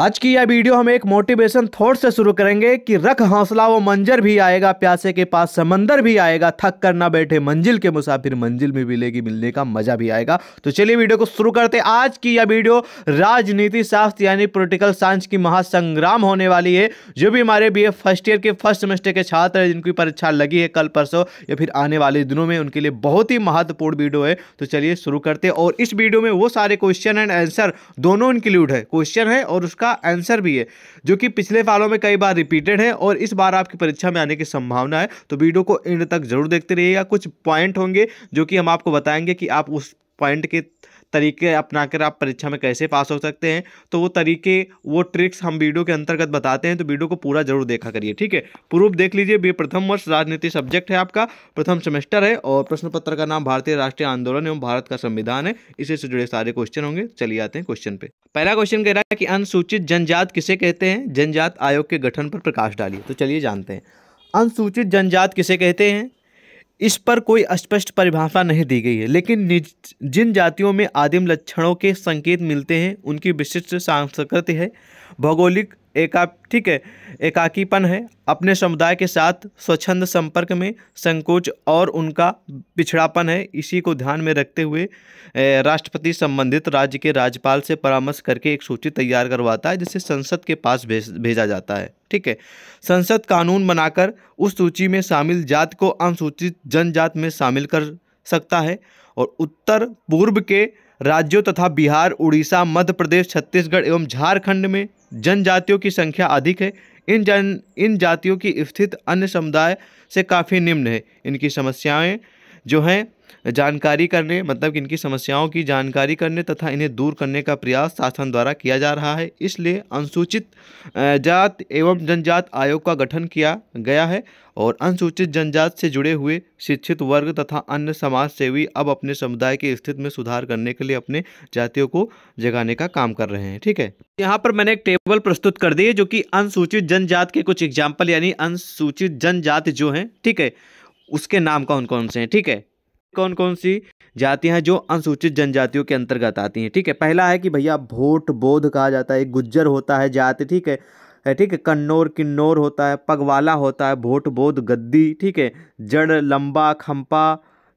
आज की यह वीडियो हम एक मोटिवेशन थॉट से शुरू करेंगे कि रख हौसला वो मंजर भी आएगा प्यासे के पास समंदर भी आएगा थक कर ना बैठे मंजिल के मुसाफिर मंजिल में मिलेगी मिलने का मजा भी आएगा तो चलिए वीडियो को शुरू करते आज की यह वीडियो राजनीति शास्त्र यानी पोलिटिकल साइंस की महासंग्राम होने वाली है जो भी हमारे बी फर्स्ट ईयर के फर्स्ट सेमेस्टर के छात्र हैं जिनकी परीक्षा लगी है कल परसों या फिर आने वाले दिनों में उनके लिए बहुत ही महत्वपूर्ण वीडियो है तो चलिए शुरू करते और इस वीडियो में वो सारे क्वेश्चन एंड आंसर दोनों इनक्लूड है क्वेश्चन है और उसका इसका आंसर भी है जो कि पिछले सालों में कई बार रिपीटेड है और इस बार आपकी परीक्षा में आने की संभावना है तो वीडियो को एंड तक जरूर देखते रहिएगा कुछ पॉइंट होंगे जो कि हम आपको बताएंगे कि आप उस पॉइंट के तरीके अपना कर आप परीक्षा में कैसे पास हो सकते हैं तो वो तरीके वो ट्रिक्स हम वीडियो के अंतर्गत बताते हैं तो वीडियो को पूरा जरूर देखा करिए ठीक है प्रूफ देख लीजिए ये प्रथम वर्ष राजनीति सब्जेक्ट है आपका प्रथम सेमेस्टर है और प्रश्न पत्र का नाम भारतीय राष्ट्रीय आंदोलन एवं भारत का संविधान है इसी से जुड़े सारे क्वेश्चन होंगे चलिए आते हैं क्वेश्चन पे पहला क्वेश्चन कह रहा है कि अनुसूचित जनजात किसे कहते हैं जनजात आयोग के गठन पर प्रकाश डालिए तो चलिए जानते हैं अनुसूचित जनजात किसे कहते हैं इस पर कोई स्पष्ट परिभाषा नहीं दी गई है लेकिन जिन जातियों में आदिम लक्षणों के संकेत मिलते हैं उनकी विशिष्ट संस्कृति है भौगोलिक एका ठीक है एकाकीपन है अपने समुदाय के साथ स्वच्छंद संपर्क में संकोच और उनका पिछड़ापन है इसी को ध्यान में रखते हुए राष्ट्रपति संबंधित राज्य के राज्यपाल से परामर्श करके एक सूची तैयार करवाता है जिसे संसद के पास भेज भेजा जाता है ठीक है संसद कानून बनाकर उस सूची में शामिल जात को अनुसूचित जनजात में शामिल कर सकता है और उत्तर पूर्व के राज्यों तथा बिहार उड़ीसा मध्य प्रदेश छत्तीसगढ़ एवं झारखंड में जनजातियों की संख्या अधिक है इन जन इन जातियों की स्थिति अन्य समुदाय से काफ़ी निम्न है इनकी समस्याएं जो हैं जानकारी करने मतलब कि इनकी समस्याओं की जानकारी करने तथा इन्हें दूर करने का प्रयास शासन द्वारा किया जा रहा है इसलिए अनुसूचित जात एवं जनजात आयोग का गठन किया गया है और अनुसूचित जनजात से जुड़े हुए शिक्षित वर्ग तथा अन्य समाज सेवी अब अपने समुदाय की स्थिति में सुधार करने के लिए अपने जातियों को जगाने का काम कर रहे हैं ठीक है यहाँ पर मैंने एक टेबल प्रस्तुत कर दी है जो कि अनुसूचित जनजात के कुछ एग्जाम्पल यानी अनुसूचित जनजाति जो हैं ठीक है उसके नाम कौन कौन से हैं ठीक है कौन कौन सी जातियां हैं जो अनुसूचित जनजातियों के अंतर्गत आती हैं ठीक है पहला है कि भैया भोट बोध कहा जाता है गुज्जर होता है जाति ठीक है ठीक है कन्नौर किन्नौर होता है पगवाला होता है भोट बोध गद्दी ठीक है जड़ लंबा खंपा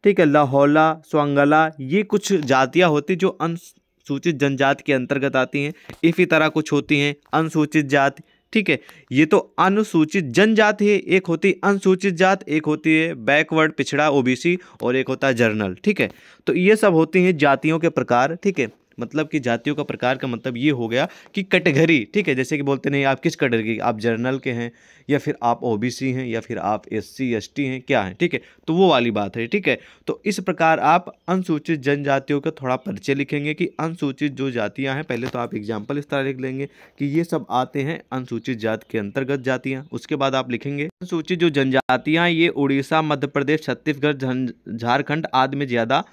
ठीक है लाहौला स्वंगला ये कुछ जातियाँ होती जो अनुसूचित जनजाति के अंतर्गत आती हैं इसी तरह कुछ होती हैं अनुसूचित जाति ठीक है ये तो अनुसूचित जनजाति है एक होती अनुसूचित जात एक होती है बैकवर्ड पिछड़ा ओबीसी और एक होता है जर्नल ठीक है तो ये सब होती हैं जातियों के प्रकार ठीक है मतलब कि जातियों का प्रकार का मतलब ये हो गया कि कैटेगरी ठीक है जैसे कि बोलते नहीं आप किस कैटेगरी आप जर्नल के हैं या फिर आप ओ हैं या फिर आप एस सी हैं क्या हैं ठीक है तो वो वाली बात है ठीक है तो इस प्रकार आप अनुसूचित जनजातियों का थोड़ा परिचय लिखेंगे कि अनुसूचित जो जातियाँ हैं पहले तो आप एग्जाम्पल इस तरह लिख लेंगे कि ये सब आते हैं अनुसूचित जाति के अंतर्गत जातियाँ उसके बाद आप लिखेंगे अनुसूचित जो जनजातियाँ ये उड़ीसा मध्य प्रदेश छत्तीसगढ़ झारखंड आदि में ज़्यादा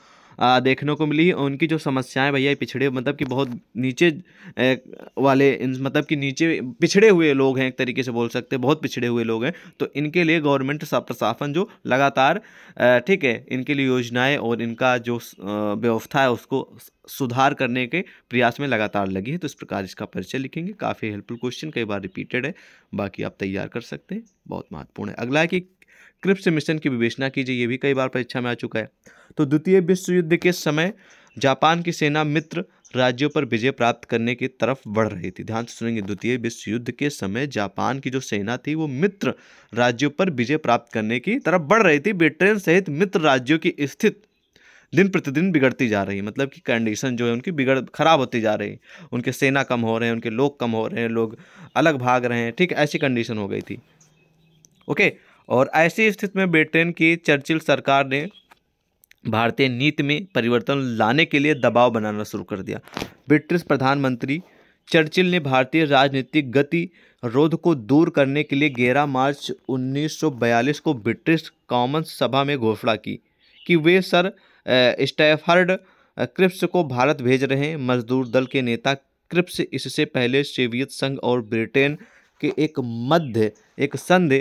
देखने को मिली उनकी जो समस्याएं भैया पिछड़े मतलब कि बहुत नीचे वाले मतलब कि नीचे पिछड़े हुए लोग हैं एक तरीके से बोल सकते हैं बहुत पिछड़े हुए लोग हैं तो इनके लिए गवर्नमेंट प्रशासन जो लगातार ठीक है इनके लिए योजनाएँ और इनका जो व्यवस्था है उसको सुधार करने के प्रयास में लगातार लगी है तो इस प्रकार इसका परिचय लिखेंगे काफ़ी हेल्पफुल क्वेश्चन कई बार रिपीटेड है बाकी आप तैयार कर सकते हैं बहुत महत्वपूर्ण है अगला है कि क्रिप्स मिशन की विवेचना कीजिए ये भी कई बार परीक्षा में आ चुका है तो द्वितीय विश्व युद्ध के समय जापान की सेना मित्र राज्यों पर विजय प्राप्त करने की तरफ बढ़ रही थी ध्यान से सुनेंगे द्वितीय विश्व युद्ध के समय जापान की जो सेना थी वो मित्र राज्यों पर विजय प्राप्त करने की तरफ बढ़ रही थी ब्रिटेन सहित मित्र राज्यों की स्थिति दिन प्रतिदिन बिगड़ती जा रही है मतलब कि कंडीशन जो है उनकी बिगड़ खराब होती जा रही है उनके सेना कम हो रहे हैं उनके लोग कम हो रहे हैं लोग अलग भाग रहे हैं ठीक ऐसी कंडीशन हो गई थी ओके और ऐसी स्थिति में ब्रिटेन की चर्चिल सरकार ने भारतीय नीति में परिवर्तन लाने के लिए दबाव बनाना शुरू कर दिया ब्रिटिश प्रधानमंत्री चर्चिल ने भारतीय राजनीतिक गति रोध को दूर करने के लिए 11 मार्च 1942 को ब्रिटिश कॉमन सभा में घोषणा की कि वे सर स्टेफर्ड क्रिप्स को भारत भेज रहे हैं मजदूर दल के नेता क्रिप्स इससे पहले सोवियत संघ और ब्रिटेन कि एक मध्य एक संधि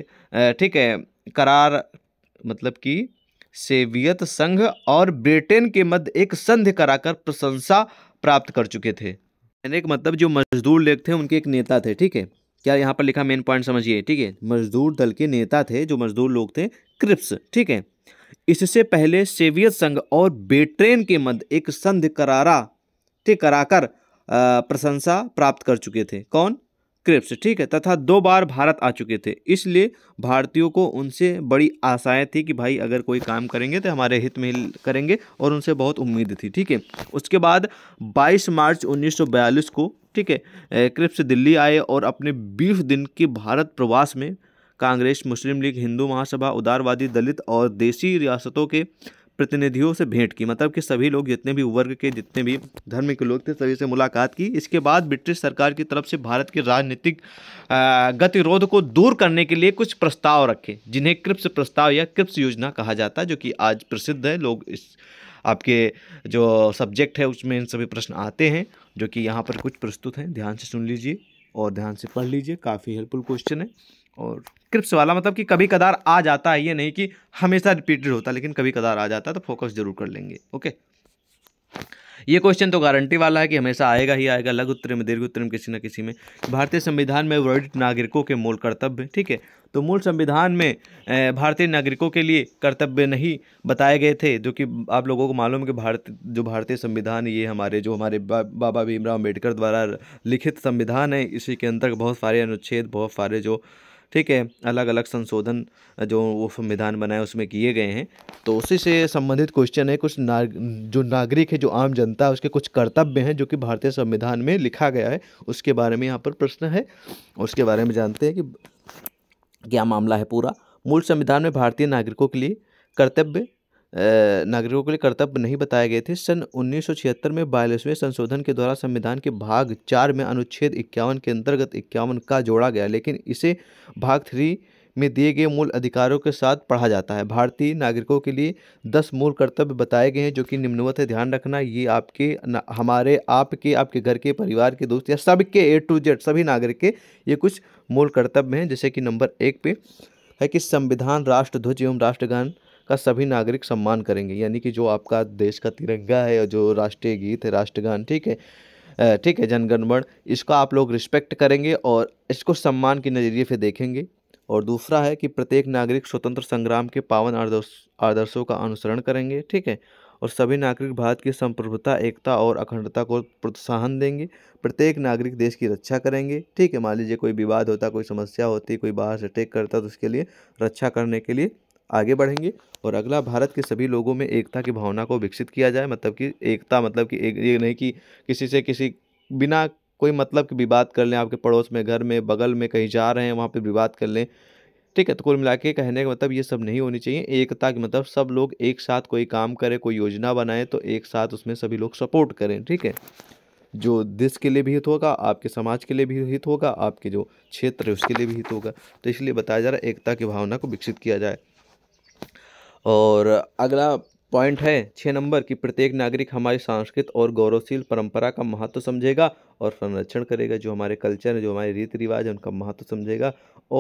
ठीक है करार मतलब कि सेवियत संघ और ब्रिटेन के मध्य एक संधि कराकर प्रशंसा प्राप्त कर चुके थे एक मतलब जो मजदूर लेख थे उनके एक नेता थे ठीक है क्या यहाँ पर लिखा मेन पॉइंट समझिए ठीक है मजदूर दल के नेता थे जो मजदूर लोग थे क्रिप्स ठीक है इससे पहले सेवियत संघ और ब्रिटेन के मध्य एक संधि करारा ठीक कराकर प्रशंसा प्राप्त कर चुके थे कौन क्रिप्स ठीक है तथा दो बार भारत आ चुके थे इसलिए भारतीयों को उनसे बड़ी आशाएं थी कि भाई अगर कोई काम करेंगे तो हमारे हित में करेंगे और उनसे बहुत उम्मीद थी ठीक है उसके बाद 22 मार्च 1942 को ठीक है क्रिप्स दिल्ली आए और अपने 20 दिन के भारत प्रवास में कांग्रेस मुस्लिम लीग हिंदू महासभा उदारवादी दलित और देशी रियासतों के प्रतिनिधियों से भेंट की मतलब कि सभी लोग जितने भी वर्ग के जितने भी धर्म के लोग थे सभी से मुलाकात की इसके बाद ब्रिटिश सरकार की तरफ से भारत के राजनीतिक गतिरोध को दूर करने के लिए कुछ प्रस्ताव रखे जिन्हें क्रिप्स प्रस्ताव या क्रिप्स योजना कहा जाता है जो कि आज प्रसिद्ध है लोग इस आपके जो सब्जेक्ट है उसमें इन सभी प्रश्न आते हैं जो कि यहाँ पर कुछ प्रस्तुत हैं ध्यान से सुन लीजिए और ध्यान से पढ़ लीजिए काफ़ी हेल्पफुल क्वेश्चन है और क्रिप्स वाला मतलब कि कभी कदार आ जाता है ये नहीं कि हमेशा रिपीटेड होता है लेकिन कभी कदार आ जाता है तो फोकस जरूर कर लेंगे ओके ये क्वेश्चन तो गारंटी वाला है कि हमेशा आएगा ही आएगा लघु उत्तर में दीर्घ उत्तर में किसी न किसी में भारतीय संविधान में वरिष्ठ नागरिकों के मूल कर्तव्य ठीक है तो मूल संविधान में भारतीय नागरिकों के लिए कर्तव्य नहीं बताए गए थे जो कि आप लोगों को मालूम कि भारत जो भारतीय संविधान ये हमारे जो हमारे बा, बाबा भीमराव अम्बेडकर द्वारा लिखित संविधान है इसी के अंतर्गत बहुत सारे अनुच्छेद बहुत सारे जो ठीक है अलग अलग संशोधन जो वो संविधान बनाए उसमें किए गए हैं तो उसी से संबंधित क्वेश्चन है कुछ नाग, जो नागरिक है जो आम जनता जनता उसके कुछ कर्तव्य हैं जो कि भारतीय संविधान में लिखा गया है उसके बारे में यहाँ पर प्रश्न है उसके बारे में जानते हैं कि क्या मामला है पूरा मूल संविधान में भारतीय नागरिकों के लिए कर्तव्य नागरिकों के लिए कर्तव्य नहीं बताए गए थे सन 1976 में बयालीसवें संशोधन के द्वारा संविधान के भाग चार में अनुच्छेद इक्यावन के अंतर्गत इक्यावन का जोड़ा गया लेकिन इसे भाग थ्री में दिए गए मूल अधिकारों के साथ पढ़ा जाता है भारतीय नागरिकों के लिए दस मूल कर्तव्य बताए गए हैं जो कि निम्नवत है ध्यान रखना ये आपके हमारे आपके आपके घर के परिवार के दोस्त या सबके ए टू जेड सभी नागरिक के ये कुछ मूल कर्तव्य हैं जैसे कि नंबर एक पे है कि संविधान राष्ट्रध्वज एवं राष्ट्रगान का सभी नागरिक सम्मान करेंगे यानी कि जो आपका देश का तिरंगा है जो राष्ट्रीय गीत है राष्ट्रगान ठीक है ठीक है जनगणमण इसका आप लोग रिस्पेक्ट करेंगे और इसको सम्मान के नज़रिए से देखेंगे और दूसरा है कि प्रत्येक नागरिक स्वतंत्र संग्राम के पावन आदर्श आदर्शों का अनुसरण करेंगे ठीक है और सभी नागरिक भारत की संप्रभुता एकता और अखंडता को प्रोत्साहन देंगे प्रत्येक नागरिक देश की रक्षा करेंगे ठीक है मान लीजिए कोई विवाद होता कोई समस्या होती कोई बाहर से अटैक करता तो उसके लिए रक्षा करने के लिए आगे बढ़ेंगे और अगला भारत के सभी लोगों में एकता की भावना को विकसित किया जाए मतलब कि एकता मतलब कि एक ये नहीं कि किसी से किसी बिना कोई मतलब कि विवाद कर लें आपके पड़ोस में घर में बगल में कहीं जा रहे हैं वहाँ पर विवाद कर लें ठीक है तो कुल मिला के कहने का मतलब ये सब नहीं होनी चाहिए एकता के मतलब सब लोग एक साथ कोई काम करें कोई योजना बनाएं तो एक साथ उसमें सभी लोग सपोर्ट करें ठीक है जो देश के लिए भी हित होगा आपके समाज के लिए भी हित होगा आपके जो क्षेत्र है उसके लिए भी हित होगा तो इसलिए बताया जा रहा है एकता की भावना को विकसित किया जाए और अगला पॉइंट है छः नंबर कि प्रत्येक नागरिक हमारी सांस्कृतिक और गौरवशील परंपरा का महत्व समझेगा और संरक्षण करेगा जो हमारे कल्चर है जो हमारे रीति रिवाज है उनका महत्व समझेगा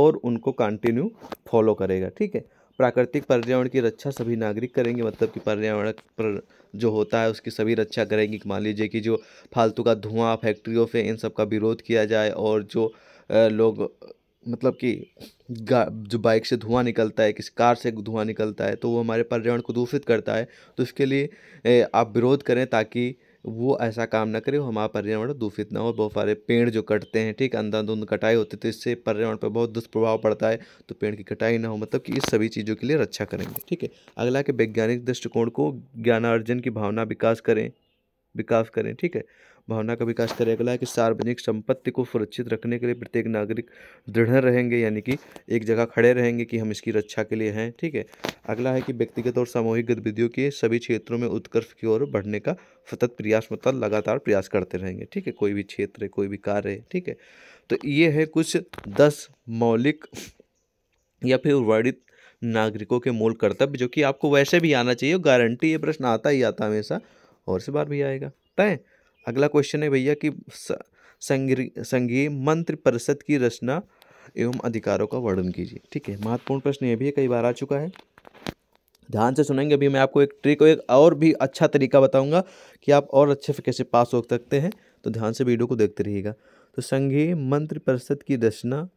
और उनको कंटिन्यू फॉलो करेगा ठीक है प्राकृतिक पर्यावरण की रक्षा सभी नागरिक करेंगे मतलब कि पर्यावरण पर जो होता है उसकी सभी रक्षा करेंगे मान लीजिए कि जो फालतू का धुआं फैक्ट्रियों से इन सब का विरोध किया जाए और जो लोग मतलब कि जो बाइक से धुआं निकलता है किसी कार से धुआं निकलता है तो वो हमारे पर्यावरण को दूषित करता है तो इसके लिए आप विरोध करें ताकि वो ऐसा काम ना करे हमारा पर्यावरण दूषित ना हो बहुत सारे पेड़ जो कटते हैं ठीक अंधाधुंध कटाई होती है तो इससे पर्यावरण पर बहुत दुष्प्रभाव पड़ता है तो पेड़ की कटाई ना हो मतलब कि इस सभी चीज़ों के लिए रक्षा करेंगे ठीक है अगला के वैज्ञानिक दृष्टिकोण को ज्ञानार्जन की भावना विकास करें विकास करें ठीक है भावना का विकास करें अगला है कि सार्वजनिक संपत्ति को सुरक्षित रखने के लिए प्रत्येक नागरिक दृढ़ रहेंगे यानी कि एक जगह खड़े रहेंगे कि हम इसकी रक्षा के लिए हैं ठीक है अगला है कि व्यक्तिगत और सामूहिक गतिविधियों के सभी क्षेत्रों में उत्कर्ष की ओर बढ़ने का सतत प्रयास मतलब लगातार प्रयास करते रहेंगे ठीक है कोई भी क्षेत्र कोई भी कार्य ठीक है तो ये है कुछ दस मौलिक या फिर वर्णित नागरिकों के मूल कर्तव्य जो कि आपको वैसे भी आना चाहिए गारंटी ये प्रश्न आता ही आता हमेशा और से बार भी आएगा तय अगला क्वेश्चन है भैया कि संघीय मंत्र परिषद की रचना एवं अधिकारों का वर्णन कीजिए ठीक है महत्वपूर्ण प्रश्न ये भी कई बार आ चुका है ध्यान से सुनेंगे अभी मैं आपको एक ट्रिक और एक और भी अच्छा तरीका बताऊंगा कि आप और अच्छे से कैसे पास हो सकते हैं तो ध्यान से वीडियो को देखते रहिएगा तो संघीय मंत्र परिषद की रचना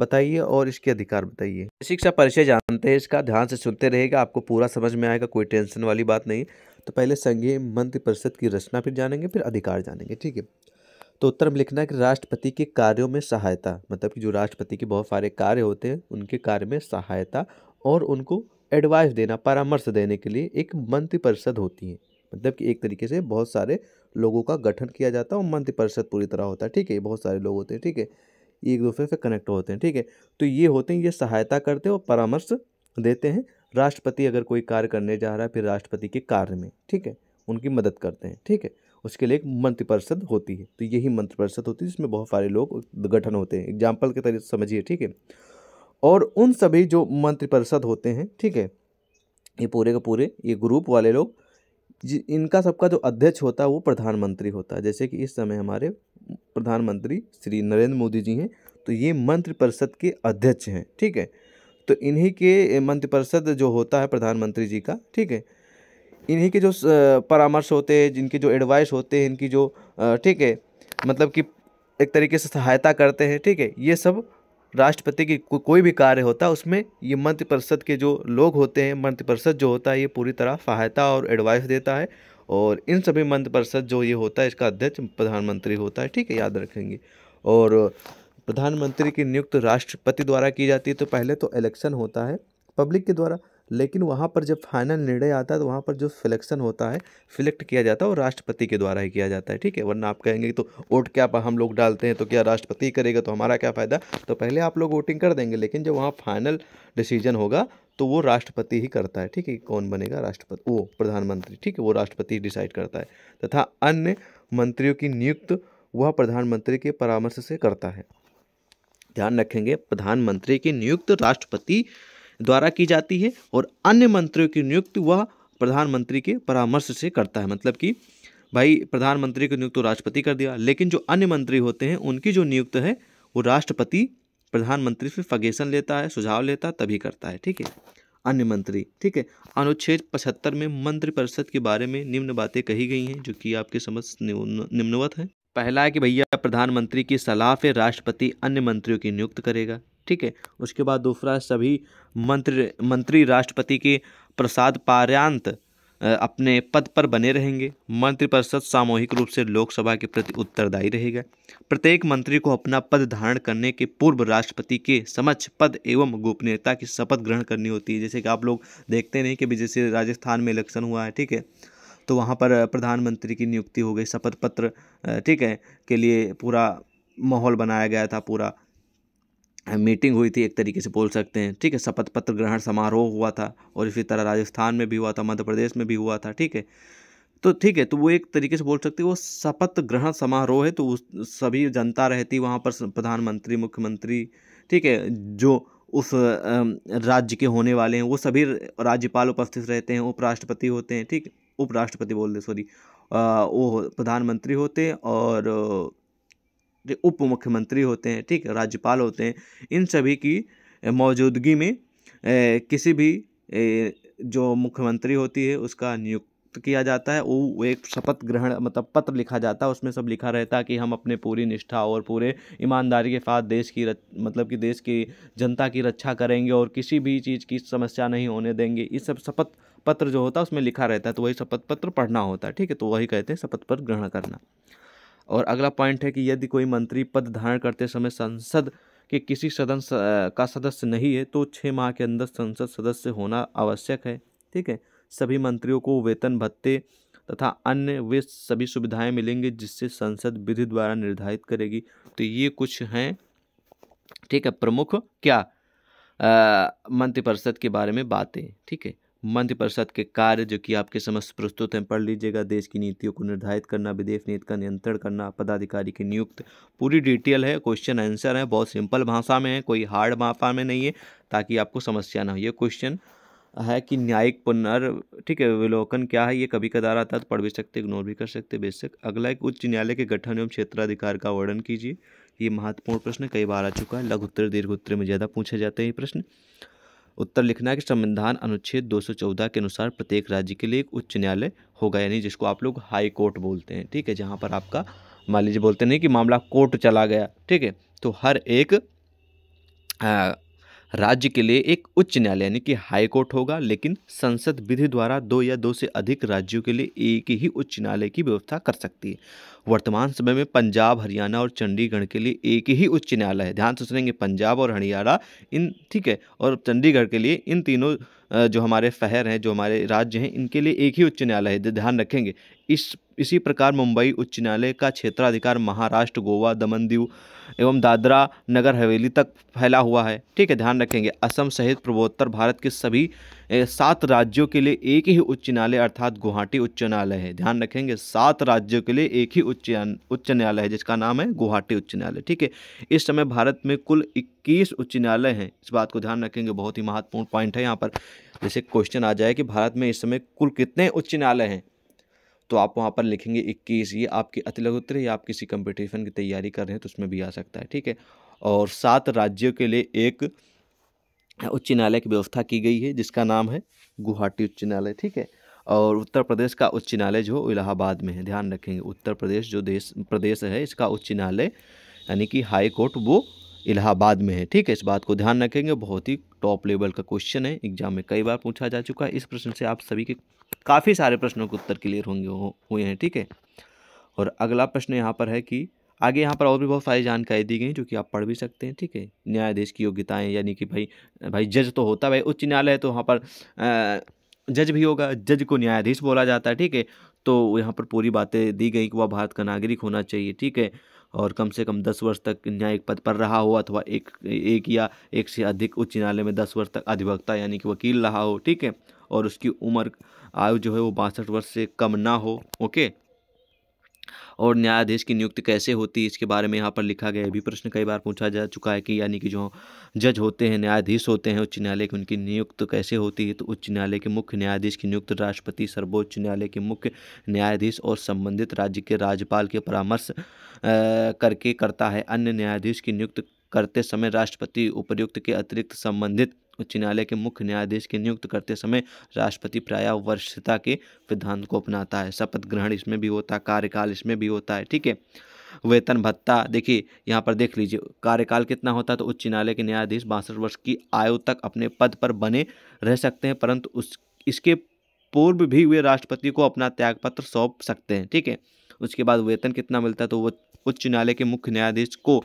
बताइए और इसके अधिकार बताइए शिक्षा परिचय जानते हैं इसका ध्यान से सुनते रहेगा आपको पूरा समझ में आएगा कोई टेंशन वाली बात नहीं तो पहले संघीय मंत्रिपरिषद की रचना फिर जानेंगे फिर अधिकार जानेंगे ठीक है तो उत्तर में लिखना है कि राष्ट्रपति के कार्यों में सहायता मतलब कि जो राष्ट्रपति के बहुत सारे कार्य होते हैं उनके कार्य में सहायता और उनको एडवाइस देना परामर्श देने के लिए एक मंत्रिपरिषद होती है मतलब कि एक तरीके से बहुत सारे लोगों का गठन किया जाता है और मंत्रिपरिषद पूरी तरह होता है ठीक है बहुत सारे लोग होते हैं ठीक है एक दूसरे से कनेक्ट होते हैं ठीक है तो ये होते हैं ये सहायता करते हैं और परामर्श देते हैं राष्ट्रपति अगर कोई कार्य करने जा रहा है फिर राष्ट्रपति के कार्य में ठीक है उनकी मदद करते हैं ठीक है उसके लिए एक मंत्रिपरिषद होती है तो यही मंत्रिपरिषद होती है जिसमें बहुत सारे लोग गठन होते हैं एग्जाम्पल के तरीके से समझिए ठीक है और उन सभी जो मंत्रिपरिषद होते हैं ठीक है ये पूरे के पूरे ये ग्रुप वाले लोग इनका सबका जो अध्यक्ष होता है वो प्रधानमंत्री होता है जैसे कि इस समय हमारे प्रधानमंत्री श्री नरेंद्र मोदी जी हैं तो ये मंत्रिपरिषद के अध्यक्ष हैं ठीक है तो इन्हीं के मंत्रिपरिषद जो होता है प्रधानमंत्री जी का ठीक है इन्हीं के जो परामर्श होते हैं जिनके जो एडवाइस होते हैं इनकी जो ठीक है मतलब कि एक तरीके से सहायता करते हैं ठीक है ये सब राष्ट्रपति की को, कोई भी कार्य होता है उसमें ये मंत्रिपरिषद के जो लोग होते हैं मंत्रिपरिषद जो होता है ये पूरी तरह सहायता और एडवाइस देता है और इन सभी मंत्रिपरिषद जो ये होता है इसका अध्यक्ष प्रधानमंत्री होता है ठीक है याद रखेंगे और प्रधानमंत्री की नियुक्त राष्ट्रपति द्वारा की जाती है तो पहले तो इलेक्शन होता है पब्लिक के द्वारा लेकिन वहाँ पर जब फाइनल निर्णय आता है तो वहाँ पर जो सिलेक्शन होता है सिलेक्ट किया जाता है वो राष्ट्रपति के द्वारा ही किया जाता है ठीक है वरना आप कहेंगे तो वोट क्या हम लोग डालते हैं तो क्या राष्ट्रपति करेगा तो हमारा क्या फ़ायदा तो पहले आप लोग वोटिंग कर देंगे लेकिन जब वहाँ फाइनल डिसीजन होगा तो वो राष्ट्रपति ही करता है ठीक है कौन बनेगा राष्ट्रपति वो प्रधानमंत्री ठीक है वो राष्ट्रपति डिसाइड करता है तथा अन्य मंत्रियों की नियुक्त वह प्रधानमंत्री के परामर्श से करता है ध्यान रखेंगे प्रधानमंत्री की नियुक्त राष्ट्रपति द्वारा की जाती है और अन्य मंत्रियों की नियुक्ति वह प्रधानमंत्री के परामर्श से करता है मतलब कि भाई प्रधानमंत्री को नियुक्त तो राष्ट्रपति कर दिया लेकिन जो अन्य मंत्री होते हैं उनकी जो नियुक्त है वो राष्ट्रपति प्रधानमंत्री से फगेशन लेता है सुझाव लेता है तभी करता है ठीक है अन्य मंत्री ठीक है अनुच्छेद पचहत्तर में मंत्रिपरिषद के बारे में निम्न बातें कही गई हैं जो कि आपके समझ निम्नवत हैं पहला है कि भैया प्रधानमंत्री की सलाह पे राष्ट्रपति अन्य मंत्रियों की नियुक्त करेगा ठीक है उसके बाद दूसरा सभी मंत्री मंत्री राष्ट्रपति के प्रसाद पार्यांत अपने पद पर बने रहेंगे मंत्रिपरिषद सामूहिक रूप से लोकसभा के प्रति उत्तरदायी रहेगा प्रत्येक मंत्री को अपना पद धारण करने के पूर्व राष्ट्रपति के समक्ष पद एवं गोपनीयता की शपथ ग्रहण करनी होती है जैसे कि आप लोग देखते नहीं कि जैसे राजस्थान में इलेक्शन हुआ है ठीक है तो वहाँ पर प्रधानमंत्री की नियुक्ति हो गई शपथ पत्र ठीक है के लिए पूरा माहौल बनाया गया था पूरा मीटिंग हुई थी एक तरीके से बोल सकते हैं ठीक है शपथ पत्र ग्रहण समारोह हुआ था और इसी तरह राजस्थान में भी हुआ था मध्य प्रदेश में भी हुआ था ठीक है तो ठीक है तो वो एक तरीके से बोल सकते हैं वो शपथ ग्रहण समारोह है तो उस सभी जनता रहती वहाँ पर प्रधानमंत्री मुख्यमंत्री ठीक है जो उस राज्य के होने वाले हैं वो सभी राज्यपाल उपस्थित रहते हैं उपराष्ट्रपति होते हैं ठीक है उपराष्ट्रपति बोल दे सॉरी वो प्रधानमंत्री होते और उप मुख्यमंत्री होते हैं ठीक राज्यपाल होते हैं इन सभी की मौजूदगी में ए, किसी भी ए, जो मुख्यमंत्री होती है उसका नियुक्त किया जाता है वो एक शपथ ग्रहण मतलब पत्र लिखा जाता है उसमें सब लिखा रहता है कि हम अपने पूरी निष्ठा और पूरे ईमानदारी के साथ देश की रच, मतलब कि देश की जनता की रक्षा करेंगे और किसी भी चीज़ की समस्या नहीं होने देंगे इस सब शपथ पत्र जो होता है उसमें लिखा रहता है तो वही शपथ पत्र पढ़ना होता है ठीक है तो वही कहते हैं शपथ पत्र ग्रहण करना और अगला पॉइंट है कि यदि कोई मंत्री पद धारण करते समय संसद के किसी सदन का सदस्य नहीं है तो छः माह के अंदर संसद सदस्य होना आवश्यक है ठीक है सभी मंत्रियों को वेतन भत्ते तथा अन्य वे सभी सुविधाएं मिलेंगी जिससे संसद विधि द्वारा निर्धारित करेगी तो ये कुछ हैं ठीक है प्रमुख क्या मंत्रिपरिषद के बारे में बातें ठीक है मंत्रिपरिषद के कार्य जो कि आपके समक्ष प्रस्तुत हैं पढ़ लीजिएगा देश की नीतियों को निर्धारित करना विदेश नीति का नियंत्रण करना पदाधिकारी की नियुक्त पूरी डिटेल है क्वेश्चन आंसर है बहुत सिंपल भाषा में है कोई हार्ड भाषा में नहीं है ताकि आपको समस्या ना हो ये क्वेश्चन है कि न्यायिक पुनर् ठीक है विलोकन क्या है ये कभी कदार आता है तो पढ़ भी सकते इग्नोर भी कर सकते बेशक अगला एक उच्च न्यायालय के गठन एवं क्षेत्राधिकार का वर्णन कीजिए ये महत्वपूर्ण प्रश्न कई बार आ चुका है लघु उत्तर दीर्घ उत्तर में ज़्यादा पूछे जाते हैं ये प्रश्न उत्तर लिखना है कि संविधान अनुच्छेद 214 के अनुसार प्रत्येक राज्य के लिए एक उच्च न्यायालय होगा यानी जिसको आप लोग हाई कोर्ट बोलते हैं ठीक है जहाँ पर आपका मान लीजिए बोलते नहीं कि मामला कोर्ट चला गया ठीक है तो हर एक आ, राज्य के लिए एक उच्च न्यायालय यानी कि हाई कोर्ट होगा लेकिन संसद विधि द्वारा दो या दो से अधिक राज्यों के लिए एक ही उच्च न्यायालय की व्यवस्था कर सकती है वर्तमान समय में पंजाब हरियाणा और चंडीगढ़ के लिए एक ही उच्च न्यायालय है ध्यान से सुनेंगे पंजाब और हरियाणा इन ठीक है और चंडीगढ़ के लिए इन तीनों जो हमारे शहर हैं जो हमारे राज्य हैं इनके लिए एक ही उच्च न्यायालय है ध्यान रखेंगे इस इसी प्रकार मुंबई उच्च न्यायालय का क्षेत्राधिकार महाराष्ट्र गोवा दमन दीव एवं दादरा नगर हवेली तक फैला हुआ है ठीक है ध्यान रखेंगे असम सहित पूर्वोत्तर भारत के सभी सात राज्यों के लिए एक ही उच्च न्यायालय अर्थात गुवाहाटी उच्च न्यायालय है ध्यान रखेंगे सात राज्यों के लिए एक ही उच्च उच्च न्यायालय है जिसका नाम है गुवाहाटी उच्च न्यायालय ठीक है इस समय भारत में कुल इक्कीस उच्च न्यायालय हैं इस बात को ध्यान रखेंगे बहुत ही महत्वपूर्ण पॉइंट है यहाँ पर जैसे क्वेश्चन आ जाए कि भारत में इस समय कुल कितने उच्च न्यायालय हैं तो आप वहाँ पर लिखेंगे इक्कीस ये आपकी अतिलगोत्तर या आप किसी कंपिटिशन की तैयारी कर रहे हैं तो उसमें भी आ सकता है ठीक है और सात राज्यों के लिए एक उच्च न्यायालय की व्यवस्था की गई है जिसका नाम है गुवाहाटी उच्च न्यायालय ठीक है और उत्तर प्रदेश का उच्च न्यायालय जो इलाहाबाद में है ध्यान रखेंगे उत्तर प्रदेश जो देश प्रदेश है इसका उच्च न्यायालय यानी कि हाई कोर्ट वो इलाहाबाद में है ठीक है इस बात को ध्यान रखेंगे बहुत ही टॉप लेवल का क्वेश्चन है एग्जाम में कई बार पूछा जा चुका है इस प्रश्न से आप सभी के काफ़ी सारे प्रश्नों के उत्तर क्लियर होंगे हुए हैं ठीक है और अगला प्रश्न यहाँ पर है कि आगे यहाँ पर और भी बहुत सारी जानकारी दी गई जो कि आप पढ़ भी सकते हैं ठीक है न्यायाधीश की योग्यताएं यानी कि भाई भाई जज तो होता है भाई उच्च न्यायालय तो वहाँ पर जज भी होगा जज को न्यायाधीश बोला जाता है ठीक है तो यहाँ पर पूरी बातें दी गई कि वह भारत का नागरिक होना चाहिए ठीक है और कम से कम दस वर्ष तक न्यायिक पद पर रहा हो अथवा एक एक या एक से अधिक उच्च न्यायालय में दस वर्ष तक अधिवक्ता यानी कि वकील रहा हो ठीक है और उसकी उम्र आयु जो है वो बासठ वर्ष से कम ना हो ओके और न्यायाधीश की नियुक्ति कैसे होती है इसके बारे में यहाँ पर लिखा गया भी प्रश्न कई बार पूछा जा चुका है कि यानी कि जो जज होते हैं न्यायाधीश होते हैं उच्च न्यायालय की उनकी नियुक्त कैसे होती है तो उच्च न्यायालय के मुख्य न्यायाधीश की नियुक्त राष्ट्रपति सर्वोच्च न्यायालय के मुख्य न्यायाधीश और संबंधित राज्य के राज्यपाल के परामर्श करके करता है अन्य न्यायाधीश की नियुक्त करते समय राष्ट्रपति उपयुक्त के अतिरिक्त संबंधित उच्च न्यायालय के मुख्य न्यायाधीश की नियुक्त करते समय राष्ट्रपति प्राय वर्षता के विधान को अपनाता है शपथ ग्रहण इसमें भी होता है कार्यकाल इसमें भी होता है ठीक है वेतन भत्ता देखिए यहाँ पर देख लीजिए कार्यकाल कितना होता है तो उच्च न्यायालय के न्यायाधीश बासठ वर्ष की आयु तक अपने पद पर बने रह सकते हैं परंतु उस इसके पूर्व भी वे राष्ट्रपति को अपना त्यागपत्र सौंप सकते हैं ठीक है उसके बाद वेतन कितना मिलता है तो वो उच्च न्यायालय के मुख्य न्यायाधीश को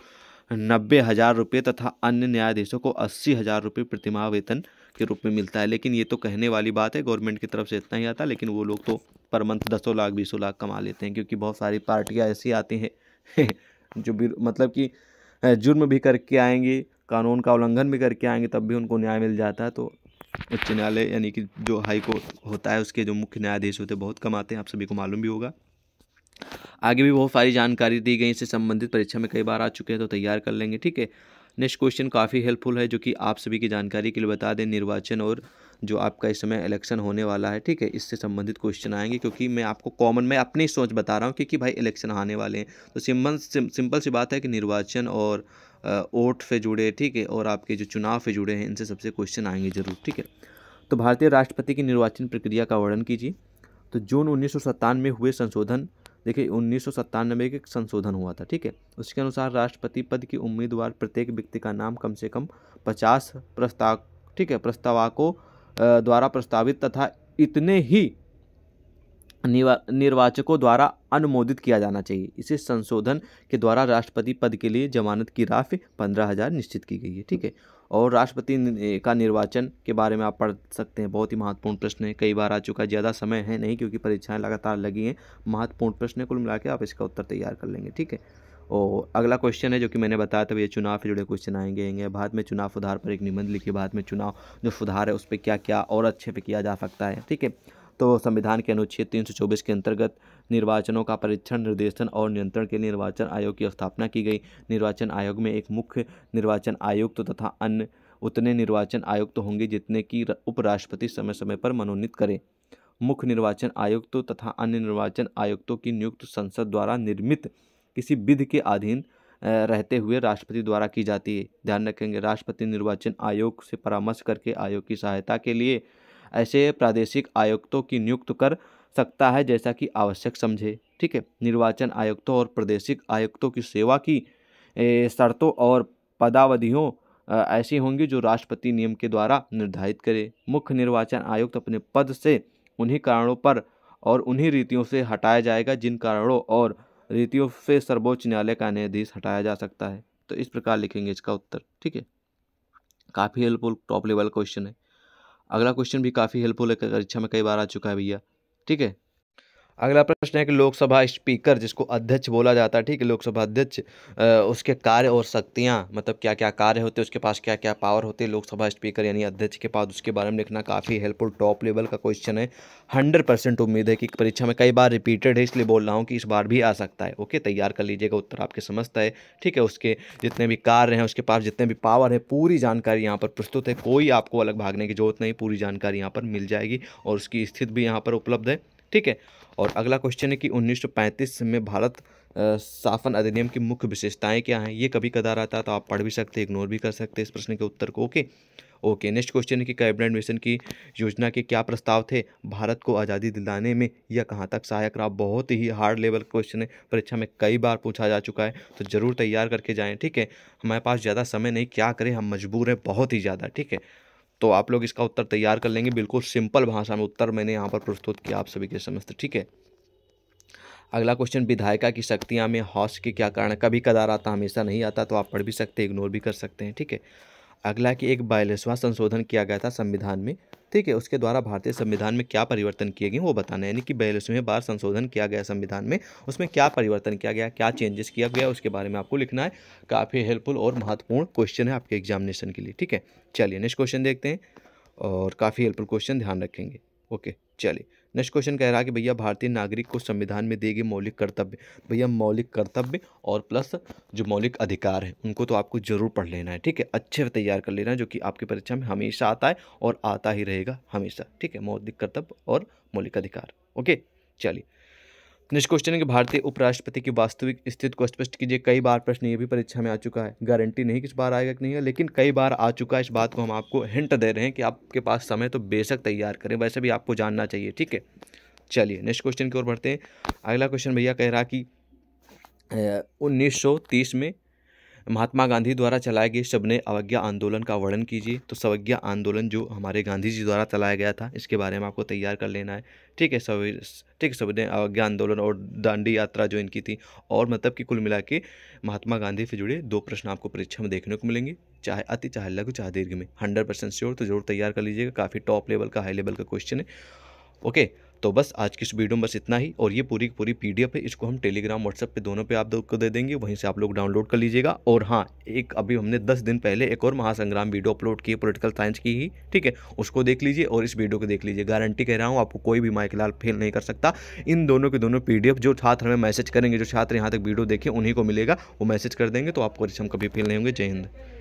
नब्बे हज़ार रुपये तथा अन्य न्यायाधीशों को अस्सी हज़ार रुपये प्रतिमा वेतन के रूप में मिलता है लेकिन ये तो कहने वाली बात है गवर्नमेंट की तरफ से इतना ही आता है लेकिन वो लोग तो पर मंथ दसों लाख बीसों लाख कमा लेते हैं क्योंकि बहुत सारी पार्टियाँ ऐसी आती हैं जो भी मतलब कि जुर्म भी करके आएंगे कानून का उल्लंघन भी करके आएंगे तब भी उनको न्याय मिल जाता है तो उच्च न्यायालय यानी कि जो हाई कोर्ट होता है उसके जो मुख्य न्यायाधीश होते हैं बहुत कमाते हैं आप सभी को मालूम भी होगा आगे भी बहुत सारी जानकारी दी गई इससे संबंधित परीक्षा में कई बार आ चुके हैं तो तैयार कर लेंगे ठीक है नेक्स्ट क्वेश्चन काफ़ी हेल्पफुल है जो कि आप सभी की जानकारी के लिए बता दें निर्वाचन और जो आपका इस समय इलेक्शन होने वाला है ठीक है इससे संबंधित क्वेश्चन आएंगे क्योंकि मैं आपको कॉमन मैं अपनी सोच बता रहा हूँ क्योंकि भाई इलेक्शन आने वाले हैं तो सिंपल सिंपल सी बात है कि निर्वाचन और वोट से जुड़े ठीक है और आपके जो चुनाव से जुड़े हैं इनसे सबसे क्वेश्चन आएंगे ज़रूर ठीक है तो भारतीय राष्ट्रपति की निर्वाचन प्रक्रिया का वर्णन कीजिए तो जून उन्नीस में हुए संशोधन देखिए उन्नीस सौ के संशोधन हुआ था ठीक है उसके अनुसार राष्ट्रपति पद की उम्मीदवार प्रत्येक व्यक्ति का नाम कम से कम पचास प्रस्ताव ठीक है प्रस्तावकों द्वारा प्रस्तावित तथा इतने ही निर्वाचकों द्वारा अनुमोदित किया जाना चाहिए इसे संशोधन के द्वारा राष्ट्रपति पद के लिए जमानत की राशि पंद्रह हज़ार निश्चित की गई है ठीक है और राष्ट्रपति का निर्वाचन के बारे में आप पढ़ सकते हैं बहुत ही महत्वपूर्ण प्रश्न है कई बार आ चुका है ज़्यादा समय है नहीं क्योंकि परीक्षाएँ लगातार लगी हैं महत्वपूर्ण प्रश्न है कुल मिला आप इसका उत्तर तैयार कर लेंगे ठीक है और अगला क्वेश्चन है जो कि मैंने बताया था ये चुनाव से जुड़े क्वेश्चन आएंगे आएंगे भारत में चुनाव सुधार पर एक निबंध लिखी भारत में चुनाव जो सुधार है उस पर क्या क्या और अच्छे पे किया जा सकता है ठीक है तो संविधान के अनुच्छेद 324 के अंतर्गत निर्वाचनों का परीक्षण निर्देशन और नियंत्रण के लिए निर्वाचन आयोग की स्थापना की गई निर्वाचन आयोग में एक मुख्य निर्वाचन आयुक्त तो तथा अन्य उतने निर्वाचन आयुक्त तो होंगे जितने की उपराष्ट्रपति समय समय पर मनोनीत करें मुख्य निर्वाचन तो तथा अन्य निर्वाचन आयुक्तों की नियुक्त संसद द्वारा निर्मित किसी विधि के अधीन रहते हुए राष्ट्रपति द्वारा की जाती है ध्यान रखेंगे राष्ट्रपति निर्वाचन आयोग से परामर्श करके आयोग की सहायता के लिए ऐसे प्रादेशिक आयुक्तों की नियुक्त कर सकता है जैसा कि आवश्यक समझे ठीक है निर्वाचन आयुक्तों और प्रादेशिक आयुक्तों की सेवा की शर्तों और पदावधियों ऐसी होंगी जो राष्ट्रपति नियम के द्वारा निर्धारित करे मुख्य निर्वाचन आयुक्त अपने पद से उन्हीं कारणों पर और उन्हीं रीतियों से हटाया जाएगा जिन कारणों और रीतियों से सर्वोच्च न्यायालय का न्यायाधीश हटाया जा सकता है तो इस प्रकार लिखेंगे इसका उत्तर ठीक है काफ़ी हेल्पफुल टॉप लेवल क्वेश्चन है अगला क्वेश्चन भी काफ़ी हेल्पफुल है परीक्षा में कई बार आ चुका है भैया ठीक है अगला प्रश्न है कि लोकसभा स्पीकर जिसको अध्यक्ष बोला जाता है ठीक है लोकसभा अध्यक्ष उसके कार्य और शक्तियाँ मतलब क्या क्या कार्य होते हैं उसके पास क्या क्या पावर होते हैं लोकसभा स्पीकर यानी अध्यक्ष के पास उसके बारे में लिखना काफ़ी हेल्पफुल टॉप लेवल का क्वेश्चन है हंड्रेड परसेंट उम्मीद है कि परीक्षा में कई बार रिपीटेड है इसलिए बोल रहा हूँ कि इस बार भी आ सकता है ओके तैयार कर लीजिएगा उत्तर आपके समझता है ठीक है उसके जितने भी कार्य हैं उसके पास जितने भी पावर है पूरी जानकारी यहाँ पर प्रस्तुत है कोई आपको अलग भागने की जरूरत नहीं पूरी जानकारी यहाँ पर मिल जाएगी और उसकी स्थिति भी यहाँ पर उपलब्ध है ठीक है और अगला क्वेश्चन है कि 1935 में भारत शासन अधिनियम की मुख्य विशेषताएं क्या हैं ये कभी कदार आता है तो आप पढ़ भी सकते इग्नोर भी कर सकते इस प्रश्न के उत्तर को ओके ओके नेक्स्ट क्वेश्चन है कि कैबिनेट मिशन की योजना के क्या प्रस्ताव थे भारत को आज़ादी दिलाने में यह कहाँ तक सहायक रहा बहुत ही हार्ड लेवल क्वेश्चन है परीक्षा में कई बार पूछा जा चुका है तो ज़रूर तैयार करके जाएँ ठीक है हमारे पास ज़्यादा समय नहीं क्या करें हम मजबूर हैं बहुत ही ज़्यादा ठीक है तो आप लोग इसका उत्तर तैयार कर लेंगे बिल्कुल सिंपल भाषा में उत्तर मैंने यहाँ पर प्रस्तुत किया आप सभी के समस्त ठीक है अगला क्वेश्चन विधायिका की शक्तियाँ में हौस के क्या कारण कभी कदार आता हमेशा नहीं आता तो आप पढ़ भी सकते इग्नोर भी कर सकते हैं ठीक है अगला कि एक बयालीसवा संशोधन किया गया था संविधान में ठीक है उसके द्वारा भारतीय संविधान में क्या परिवर्तन किए गए वो बताना यानी कि बयालीसवें बार संशोधन किया गया संविधान में उसमें क्या परिवर्तन किया गया क्या चेंजेस किया गया उसके बारे में आपको लिखना है काफ़ी हेल्पफुल और महत्वपूर्ण क्वेश्चन है आपके एग्जामिनेशन के लिए ठीक है चलिए नेक्स्ट क्वेश्चन देखते हैं और काफ़ी हेल्पफुल क्वेश्चन ध्यान रखेंगे ओके चलिए नेक्स्ट क्वेश्चन कह रहा है कि भैया भारतीय नागरिक को संविधान में दिए गए मौलिक कर्तव्य भैया मौलिक कर्तव्य और प्लस जो मौलिक अधिकार है उनको तो आपको जरूर पढ़ लेना है ठीक है अच्छे से तैयार कर लेना है जो कि आपकी परीक्षा में हमेशा आता है और आता ही रहेगा हमेशा ठीक है मौलिक कर्तव्य और मौलिक अधिकार ओके चलिए नेक्स्ट क्वेश्चन है कि भारतीय उपराष्ट्रपति की वास्तविक स्थिति को स्पष्ट कीजिए कई बार प्रश्न ये भी परीक्षा में आ चुका है गारंटी नहीं किस बार आएगा कि नहीं है लेकिन कई बार आ चुका है इस बात को हम आपको हिंट दे रहे हैं कि आपके पास समय तो बेशक तैयार करें वैसे भी आपको जानना चाहिए ठीक है चलिए नेक्स्ट क्वेश्चन की ओर बढ़ते हैं अगला क्वेश्चन भैया कह रहा कि उन्नीस में महात्मा गांधी द्वारा चलाए गए सबने अवज्ञा आंदोलन का वर्णन कीजिए तो सवज्ञा आंदोलन जो हमारे गांधी जी द्वारा चलाया गया था इसके बारे में आपको तैयार कर लेना है ठीक है सब ठीक है सबने अवज्ञा आंदोलन और दांडी यात्रा जो इनकी थी और मतलब कि कुल मिला महात्मा गांधी से जुड़े दो प्रश्न आपको परीक्षा में देखने को मिलेंगे चाहे अति चाहे लघु चाहे दीर्घ में हंड्रेड परसेंट श्योर तो जरूर तैयार कर लीजिएगा काफ़ी टॉप लेवल का हाई लेवल का क्वेश्चन है ओके तो बस आज की इस वीडियो में बस इतना ही और ये पूरी पूरी पीडीएफ है इसको हम टेलीग्राम व्हाट्सएप पे दोनों पे आप को दे देंगे वहीं से आप लोग डाउनलोड कर लीजिएगा और हाँ एक अभी हमने 10 दिन पहले एक और महासंग्राम वीडियो अपलोड की है पोलिटिकल साइंस की ही ठीक है उसको देख लीजिए और इस वीडियो को देख लीजिए गारंटी कह रहा हूँ आपको कोई भी माइकलाल फेल नहीं कर सकता इन दोनों के दोनों पी जो छात्र हमें मैसेज करेंगे जो छात्र यहाँ तक वीडियो देखें उन्हीं को मिलेगा वो मैसेज कर देंगे तो आपको परीक्षा कभी फेल नहीं होंगे जय हिंद